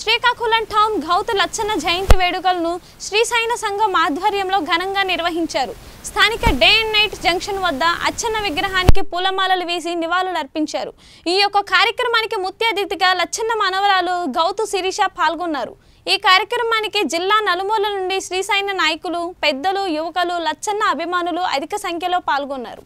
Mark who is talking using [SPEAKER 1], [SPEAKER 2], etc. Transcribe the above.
[SPEAKER 1] Srikakulam town Gouthu Latchanna జయంతి వేడుకలను శ్రీశైన సంఘం ఆధ్వర్యంలో ఘనంగా నిర్వహించారు స్థానిక డే అండ్ నైట్ జంక్షన్ వద్ద అచ్చన్న విగ్రహానికి పూలమాలలు వేసి నివాళులు అర్పించారు ఈ యొక్క కార్యక్రమానికి అతిథిగా లచ్చన్న మనవరాలు గౌతు శిరీష పాల్గొన్నారు ఈ కార్యక్రమానికి జిల్లా నలుమూల నుండి శ్రీశైన నాయకులు పెద్దలు యువకులు లచ్చన్న అభిమానులు అధిక సంఖ్యలో పాల్గొన్నారు